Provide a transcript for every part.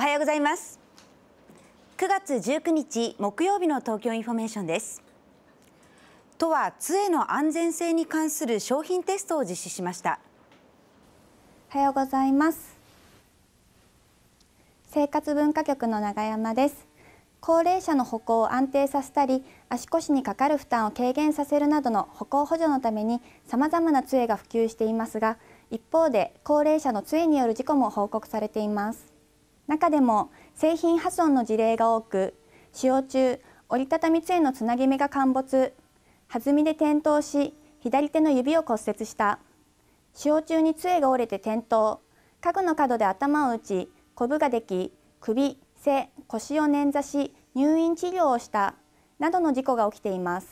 おはようございます9月19日木曜日の東京インフォメーションです都は杖の安全性に関する商品テストを実施しましたおはようございます生活文化局の永山です高齢者の歩行を安定させたり足腰にかかる負担を軽減させるなどの歩行補助のために様々な杖が普及していますが一方で高齢者の杖による事故も報告されています中でも製品破損の事例が多く使用中折りたたみ杖のつなぎ目が陥没弾みで転倒し左手の指を骨折した使用中に杖が折れて転倒家具の角で頭を打ちこぶができ首背腰を捻挫し入院治療をしたなどの事故が起きています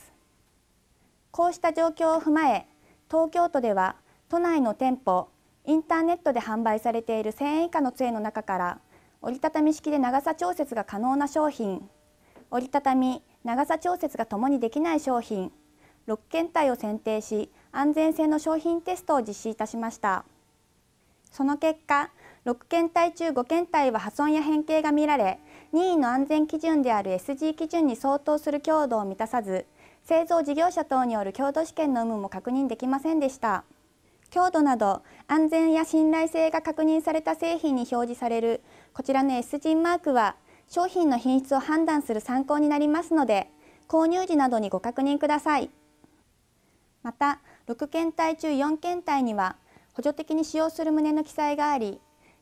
こうした状況を踏まえ東京都では都内の店舗インターネットで販売されている1000円以下の杖の中から折りたたみ式で長さ調節が可能な商品折りたたみ長さ調節がともにできない商品6検体を選定し安全性の商品テストを実施いたしましたその結果6検体中5検体は破損や変形が見られ任意の安全基準である SG 基準に相当する強度を満たさず製造事業者等による強度試験の有無も確認できませんでした。強度など安全や信頼性が確認された製品に表示されるこちらの S ジンマークは商品の品質を判断する参考になりますので購入時などにご確認くださいまた6検体中4検体には補助的に使用する旨の記載があり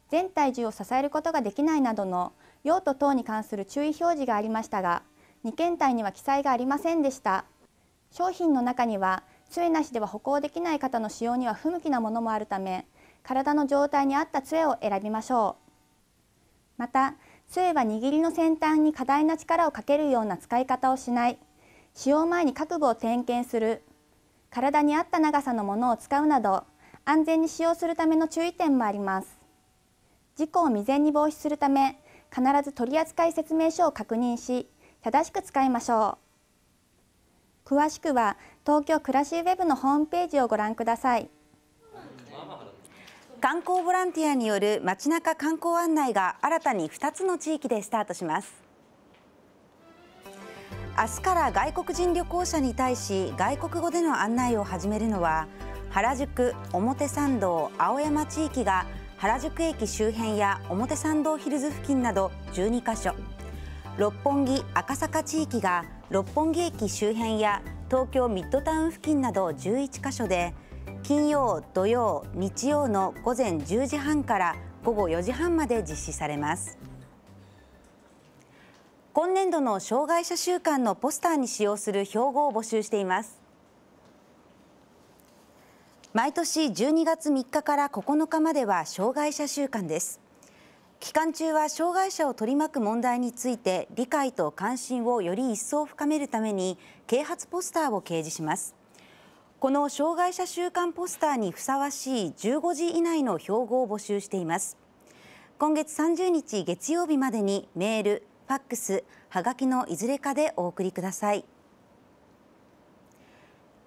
全体重を支えることができないなどの用途等に関する注意表示がありましたが2検体には記載がありませんでした商品の中には杖なしでは歩行できない方の使用には不向きなものもあるため体の状態に合った杖を選びましょうまた杖は握りの先端に過大な力をかけるような使い方をしない使用前に各部を点検する体に合った長さのものを使うなど安全に使用するための注意点もあります事故を未然に防止するため必ず取扱説明書を確認し正しく使いましょう詳しくは東京暮らしウェブのホームページをご覧ください観光ボランティアによる街中観光案内が新たに2つの地域でスタートします明日から外国人旅行者に対し外国語での案内を始めるのは原宿表参道青山地域が原宿駅周辺や表参道ヒルズ付近など12カ所。六本木赤坂地域が六本木駅周辺や東京ミッドタウン付近など11カ所で金曜、土曜、日曜の午前10時半から午後4時半まで実施されます今年度の障害者週間のポスターに使用する標語を募集しています毎年12月3日から9日までは障害者週間です期間中は障害者を取り巻く問題について理解と関心をより一層深めるために啓発ポスターを掲示しますこの障害者週間ポスターにふさわしい15時以内の標語を募集しています今月30日月曜日までにメール、ファックス、はがきのいずれかでお送りください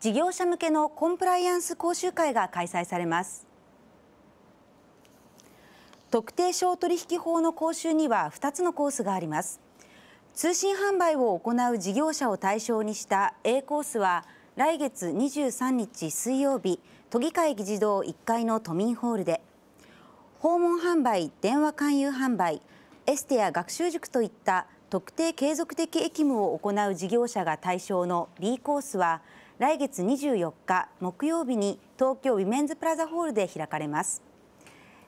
事業者向けのコンプライアンス講習会が開催されます特定商取引法の講習には2つのコースがあります通信販売を行う事業者を対象にした A コースは来月23日水曜日都議会議事堂1階の都民ホールで訪問販売電話勧誘販売エステや学習塾といった特定継続的役務を行う事業者が対象の B コースは来月24日木曜日に東京ウィメンズプラザホールで開かれます。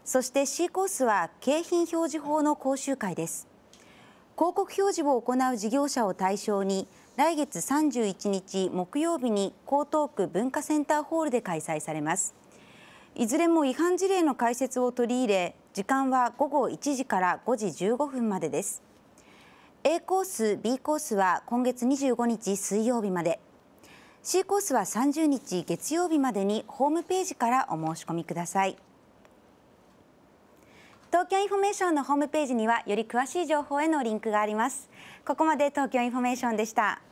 そして C コースは景品表示法の講習会です広告表示を行う事業者を対象に来月31日木曜日に江東区文化センターホールで開催されますいずれも違反事例の解説を取り入れ時間は午後1時から5時15分までです A コース B コースは今月25日水曜日まで C コースは30日月曜日までにホームページからお申し込みください。東京インフォメーションのホームページにはより詳しい情報へのリンクがありますここまで東京インフォメーションでした